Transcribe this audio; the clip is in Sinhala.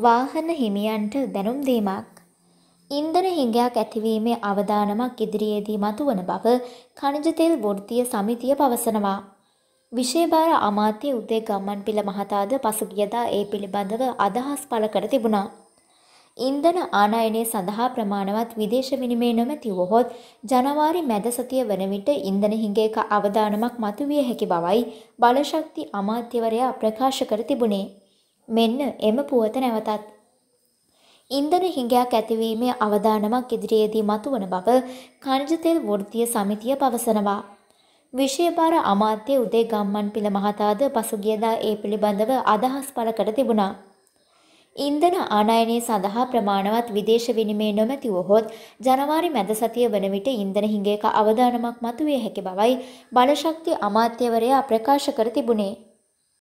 වාහන හිමියන්ට දැනුම් දීමක් ඉන්ධන හිඟයක් ඇතිවීමේ අවදානමක් ඉදිරියේදී මතුවන බව කණජ තෙල් වෘත්තීය සමිතිය පවසනවා. විශේෂභාර අමාත්‍ය උදේ ගම්මන්පිල මහතාද පසුගියදා ඒ පිළිබඳව අදහස් පළ කර තිබුණා. ඉන්ධන ආනයනය සඳහා ප්‍රමාණවත් විදේශ විනිමය නොමැති වොහොත් ජනවාරි මැද සතිය වන විට ඉන්ධන හිඟයක අවදානමක් මතුවිය හැකි බවයි බලශක්ති අමාත්‍යවරයා ප්‍රකාශ කර තිබුණේ. මෙන්න එම පුවත නැවතත් ඉන්ධන හිඟයක් ඇතිවීමේ අවදානමක් ඉදිරියේදී මතුවන බව කණජ තෙල් වෘත්තීය සමිතිය පවසනවා. විෂයභාර අමාත්‍ය උදේ ගම්මන්පිල මහතාද පසුගියදා ඒ පිළිබඳව අදහස් පළ කර තිබුණා. ඉන්ධන ආනයනය සඳහා ප්‍රමාණවත් විදේශ විනිමය නොමැති වොහොත් ජනවාරි මැද සතිය වන විට ඉන්ධන හිඟයක අවදානමක් මතුවේ හැකි බවයි බලශක්ති අමාත්‍යවරයා ප්‍රකාශ කර තිබුණේ.